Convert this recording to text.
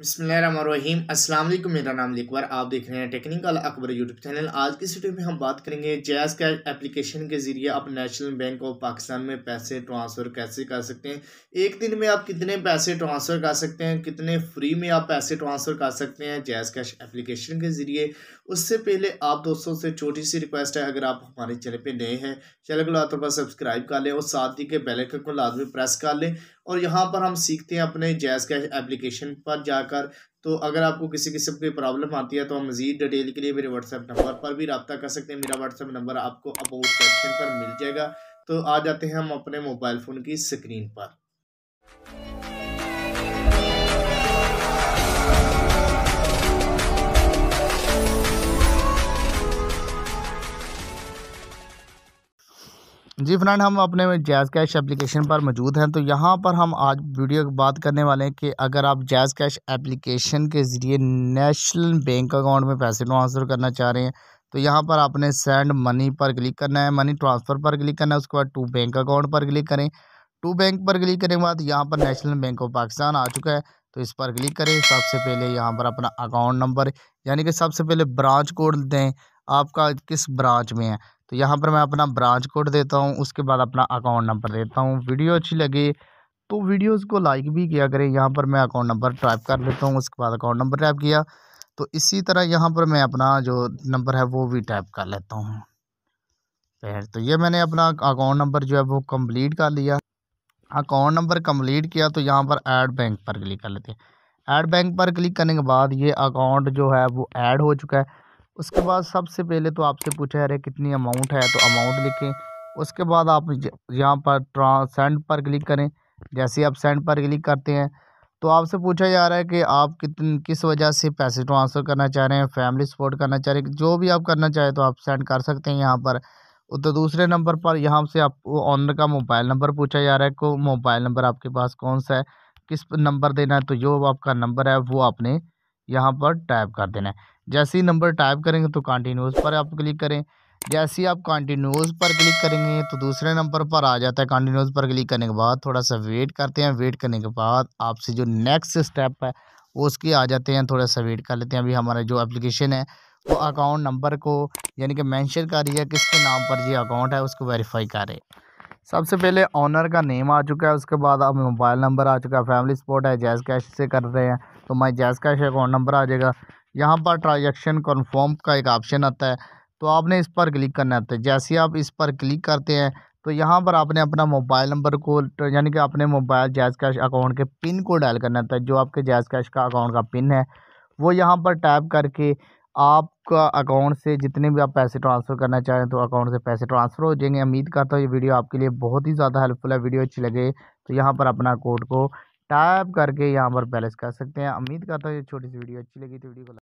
बसमीम अस्सलाम वालेकुम मेरा नाम लिकवर आप देख रहे हैं टेक्निकल अकबर यूट्यूब चैनल आज की वीडियो में हम बात करेंगे जैज़ कैश एप्लीकेशन के ज़रिए आप नेशनल बैंक ऑफ पाकिस्तान में पैसे ट्रांसफ़र कैसे कर सकते हैं एक दिन में आप कितने पैसे ट्रांसफ़र कर सकते हैं कितने फ्री में आप पैसे ट्रांसफ़र कर सकते हैं जैज़ कैश एप्लीकेशन के ज़रिए उससे पहले आप दोस्तों से छोटी सी रिक्वेस्ट है अगर आप हमारे चैनल पर नए हैं चैनल को लातौर सब्सक्राइब कर लें और साथ ही के बेलकन को लाजमी प्रेस कर लें और यहाँ पर हम सीखते हैं अपने जैज़ कैश एप्लीकेशन पर जाकर तो अगर आपको किसी किस्म की प्रॉब्लम आती है तो हम मज़ीद डिटेल के लिए मेरे व्हाट्सएप नंबर पर भी रबता कर सकते हैं मेरा व्हाट्सएप नंबर आपको अबाउट सेक्शन पर मिल जाएगा तो आ जाते हैं हम अपने मोबाइल फ़ोन की स्क्रीन पर जी फ्रेंड हम अपने जैज़ कैश एप्लीकेशन पर मौजूद हैं तो यहाँ पर हम आज वीडियो की बात करने वाले हैं कि अगर आप जैज़ कैश एप्लीकेशन के ज़रिए नेशनल बैंक अकाउंट में पैसे ट्रांसफ़र करना चाह रहे हैं तो यहाँ पर आपने सेंड मनी पर क्लिक करना है मनी ट्रांसफ़र पर क्लिक करना है उसके बाद टू बैंक अकाउंट पर क्लिक करें टू बैंक पर क्लिक करने के बाद यहाँ पर नेशनल बैंक ऑफ पाकिस्तान आ चुका है तो इस पर क्लिक करें सबसे पहले यहाँ पर अपना अकाउंट नंबर यानी कि सबसे पहले ब्रांच कोड दें आपका किस ब्रांच में है तो यहाँ पर मैं अपना ब्रांच कोड देता हूँ उसके बाद अपना अकाउंट नंबर देता हूँ वीडियो अच्छी लगे तो वीडियोस को लाइक भी किया करें यहाँ पर मैं अकाउंट नंबर टाइप कर लेता हूँ उसके बाद अकाउंट नंबर टाइप किया तो इसी तरह यहाँ पर मैं अपना जो नंबर है वो भी टाइप कर लेता हूँ फिर तो ये मैंने अपना अकाउंट नंबर जो है वो कंप्लीट कर लिया अकाउंट नंबर कंप्लीट किया तो यहाँ पर ऐड बैंक पर क्लिक कर लेते हैं ऐड बैंक पर क्लिक करने के बाद ये अकाउंट जो है वो ऐड हो चुका है उसके बाद सबसे पहले तो आपसे पूछा अरे कितनी अमाउंट है तो अमाउंट लिखें उसके बाद आप यहाँ पर सेंड पर क्लिक करें जैसे आप सेंड पर क्लिक करते हैं तो आपसे पूछा जा रहा है कि आप कितन किस वजह से पैसे ट्रांसफ़र करना चाह रहे हैं फैमिली सपोर्ट करना चाह रहे हैं जो भी आप करना चाहें तो आप सेंड कर सकते हैं यहाँ पर तो दूसरे नंबर पर यहाँ से आप ऑनर का मोबाइल नंबर पूछा जा रहा है को मोबाइल नंबर आपके पास कौन सा है किस नंबर देना है तो जो आपका नंबर है वो आपने यहाँ पर टाइप कर देना है जैसे ही नंबर टाइप करेंगे तो कंटिन्यूस पर आप क्लिक करें जैसे ही आप कंटिन्यूस पर क्लिक करेंगे तो दूसरे नंबर पर आ जाता है कंटिन्यूस पर क्लिक करने के बाद थोड़ा सा वेट करते हैं वेट करने के बाद आपसे जो नेक्स्ट स्टेप है उसके आ जाते हैं थोड़ा सा वेट कर लेते हैं अभी हमारा जो एप्लीकेशन है वो अकाउंट नंबर को यानी कि मैंशन कर रही है किसके नाम पर ये अकाउंट है उसको वेरीफाई करें सबसे पहले ऑनर का नेम आ चुका है उसके बाद अब मोबाइल नंबर आ चुका है फैमिली सपोर्ट है जैज़ कैश से कर रहे हैं तो my Jazz Cash account number आ जाएगा यहाँ पर ट्रांजेक्शन कन्फर्म का एक ऑप्शन आता है तो आपने इस पर क्लिक करना होता है तो जैसे आप इस पर क्लिक करते हैं तो यहाँ पर आपने अपना मोबाइल नंबर को यानी कि अपने मोबाइल जैज़ कैश अकाउंट के पिन को डायल करना होता है तो जो आपके जैज़ कैश का अकाउंट का पिन है वो यहाँ पर टैप करके आपका अकाउंट से जितने भी आप पैसे ट्रांसफ़र करना चाहें तो अकाउंट से पैसे ट्रांसफ़र हो जाएंगे उम्मीद करता हूँ ये वीडियो आपके लिए बहुत ही ज़्यादा हेल्पफुल है वीडियो अच्छी लगे तो यहाँ पर अपना कोड को टाइप करके यहाँ पर बैलेंस कर सकते हैं उम्मीद करता हूँ ये छोटी सी वीडियो अच्छी लगी तो वीडियो को